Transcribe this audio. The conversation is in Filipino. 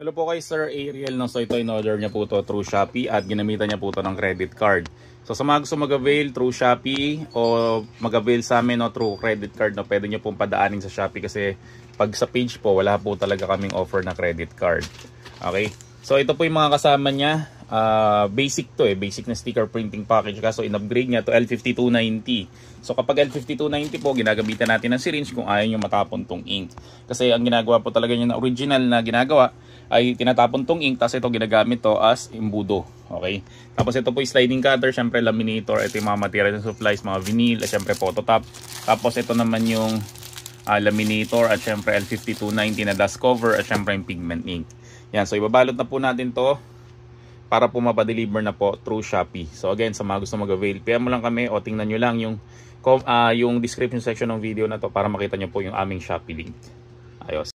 Hello po kay Sir Ariel. No? So ito in-order niya po to through Shopee at ginamitan niya po to ng credit card. So sa mga gusto mag-avail through Shopee o mag-avail sa amin no, through credit card, no, pwede niyo pong padaanin sa Shopee kasi pag sa page po, wala po talaga kaming offer na credit card. Okay? So ito po yung mga kasama niya uh, basic to eh, basic na sticker printing package kaso in-upgrade niya to L5290. So kapag L5290 po, ginagamitan natin ng syringe kung ayaw niyo matapon tong ink. Kasi ang ginagawa po talaga niya na original na ginagawa ay tinatapon tong ink tapos ito ginagamit to as imbudo. Okay? Tapos ito po yung sliding cutter, syempre laminator, ito yung mga material and supplies, mga vinyl, at syempre phototop. Tapos ito naman yung uh, laminator at syempre L5290 na dust cover at syempre yung pigment ink. Yan, so ibabalot na po natin to para po mapadeliver na po through Shopee. So again, sa mga gusto mag-avail, PM mo lang kami o tingnan nyo lang yung, uh, yung description section ng video na to para makita nyo po yung aming Shopee link. Ayos.